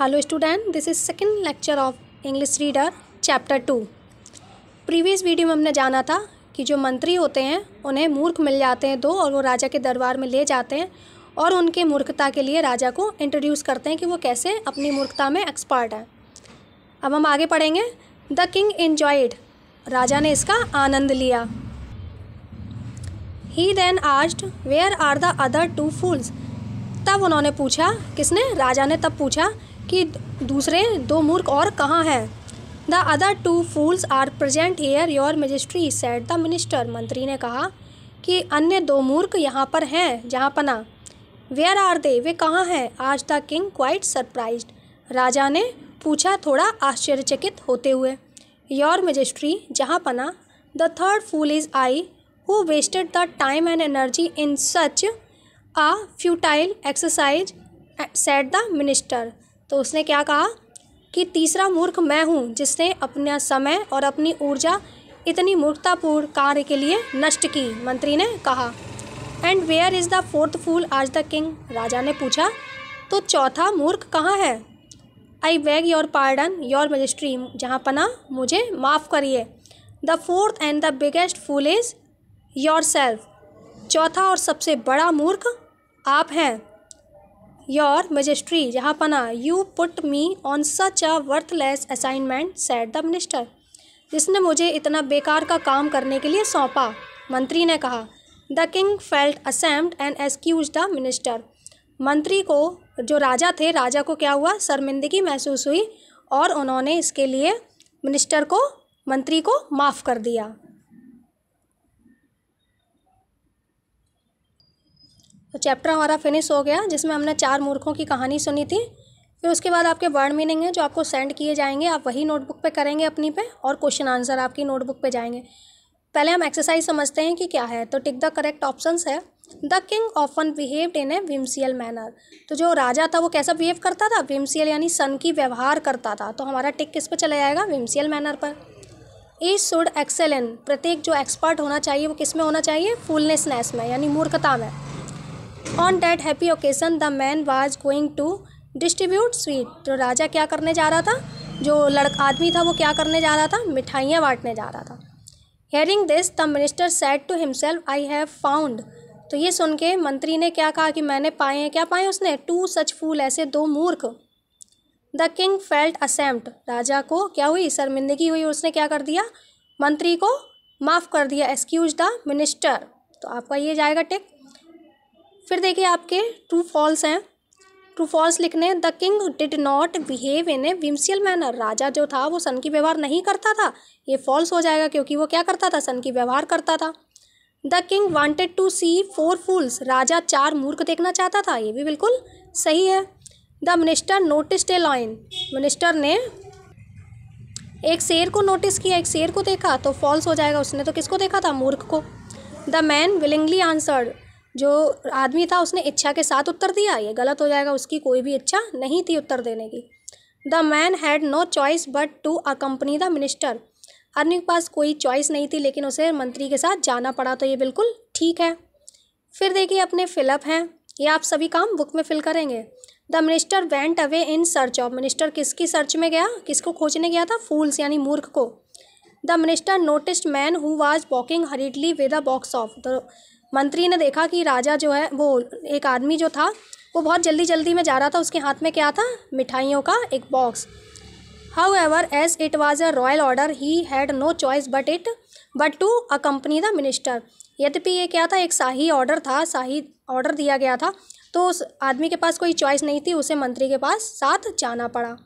hello student this is second lecture of English reader chapter two previous video में हमने जाना था कि जो मंत्री होते हैं उन्हें मूर्ख मिल जाते हैं दो और वो राजा के दरबार में ले जाते हैं और उनके मूर्खता के लिए राजा को इंट्रोड्यूस करते हैं कि वो कैसे अपनी मूर्खता में एक्सपर्ट हैं अब हम आगे पढ़ेंगे द किंग इन्जॉयड राजा ने इसका आनंद लिया he then asked where are the other two fools तब उन्होंने पूछा किसने राजा ने तब पूछा कि दूसरे दो मूर्ख और कहाँ हैं the other two fools are present here your majesty said the minister मंत्री ने कहा कि अन्य दो मूर्ख यहाँ पर हैं जहाँ पना वेयर आर दे वे कहाँ हैं आज द किंग क्वाइट सरप्राइज राजा ने पूछा थोड़ा आश्चर्यचकित होते हुए योर मजिस्ट्री जहाँ पना the third fool is I who wasted the time and energy in such a futile exercise said the minister तो उसने क्या कहा कि तीसरा मूर्ख मैं हूँ जिसने अपना समय और अपनी ऊर्जा इतनी मूर्खतापूर्ण कार्य के लिए नष्ट की मंत्री ने कहा and where is the fourth fool आज द किंग राजा ने पूछा तो चौथा मूर्ख कहाँ है I beg your pardon your majesty जहाँ पना मुझे माफ़ करिए the fourth and the biggest fool is yourself चौथा और सबसे बड़ा मूर्ख आप हैं योर मजिस्ट्री जहाँ पना you put me on such a worthless assignment said the minister जिसने मुझे इतना बेकार का काम करने के लिए सौंपा मंत्री ने कहा the king felt ashamed and excuse the minister मंत्री को जो राजा थे राजा को क्या हुआ शर्मिंदगी महसूस हुई और उन्होंने इसके लिए मिनिस्टर को मंत्री को माफ़ कर दिया तो चैप्टर हमारा फिनिश हो गया जिसमें हमने चार मूर्खों की कहानी सुनी थी फिर उसके बाद आपके वर्ड मीनिंग है जो आपको सेंड किए जाएंगे आप वही नोटबुक पे करेंगे अपनी पे और क्वेश्चन आंसर आपकी नोटबुक पे जाएंगे पहले हम एक्सरसाइज समझते हैं कि क्या है तो टिक द करेक्ट ऑप्शन है the king often behaved in a whimsical manner तो जो राजा था वो कैसा बिहेव करता था विम्सियल यानी सन की व्यवहार करता था तो हमारा टिक किस पर चला जाएगा विम्सियल मैनर पर ई शुड एक्सेलेंट प्रत्येक जो एक्सपर्ट होना चाहिए वो किस में होना चाहिए फुलनेसनेस में यानी मूर्खता में on that happy occasion the man was going to distribute sweet तो राजा क्या करने जा रहा था जो लड़का आदमी था वो क्या करने जा रहा था मिठाइयाँ बांटने जा रहा था hearing this the minister said to himself I have found तो ये सुन के मंत्री ने क्या कहा कि मैंने पाए हैं क्या पाए उसने टू सच फूल ऐसे दो मूर्ख द किंग फेल्ट असेम्प्ट राजा को क्या हुई शर्मिंदगी हुई उसने क्या कर दिया मंत्री को माफ़ कर दिया एक्सक्यूज द मिनिस्टर तो आपका ये जाएगा टिक फिर देखिए आपके ट्रू फॉल्स हैं ट्रू फॉल्स लिखने the king did not behave in a whimsical manner राजा जो था वो सन की व्यवहार नहीं करता था ये फॉल्स हो जाएगा क्योंकि वो क्या करता था सन की व्यवहार करता था the king wanted to see four fools राजा चार मूर्ख देखना चाहता था ये भी बिल्कुल सही है the minister notice a lion minister ने एक शेर को नोटिस किया एक शेर को देखा तो फॉल्स हो जाएगा उसने तो किसको देखा था मूर्ख को द मैन विलिंगली आंसर्ड जो आदमी था उसने इच्छा के साथ उत्तर दिया ये गलत हो जाएगा उसकी कोई भी इच्छा नहीं थी उत्तर देने की the man had no choice but to accompany the minister अर्नी के पास कोई चॉइस नहीं थी लेकिन उसे मंत्री के साथ जाना पड़ा तो ये बिल्कुल ठीक है फिर देखिए अपने फिलअप हैं ये आप सभी काम बुक में फिल करेंगे the minister went away in search of minister किसकी सर्च में गया किसको खोजने गया था फूल्स यानी मूर्ख को the minister noticed man who was walking hurriedly with a box of the तो मंत्री ने देखा कि राजा जो है वो एक आदमी जो था वो बहुत जल्दी जल्दी में जा रहा था उसके हाथ में क्या था मिठाइयों का एक box however as it was a royal order he had no choice but it but to accompany the minister यद्यपि ये क्या था एक शाही ऑर्डर था शाही ऑर्डर दिया गया था तो उस आदमी के पास कोई चॉइस नहीं थी उसे मंत्री के पास साथ जाना पड़ा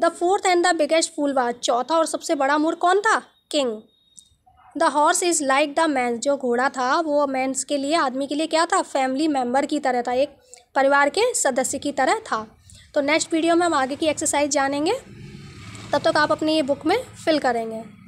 the fourth and the biggest fool was चौथा और सबसे बड़ा मूर कौन था king the horse is like the man's जो घोड़ा था वो मैंस के लिए आदमी के लिए क्या था फैमिली मेम्बर की तरह था एक परिवार के सदस्य की तरह था तो नेक्स्ट वीडियो में हम आगे की एक्सरसाइज जानेंगे तब तक आप अपनी ये बुक में फिल करेंगे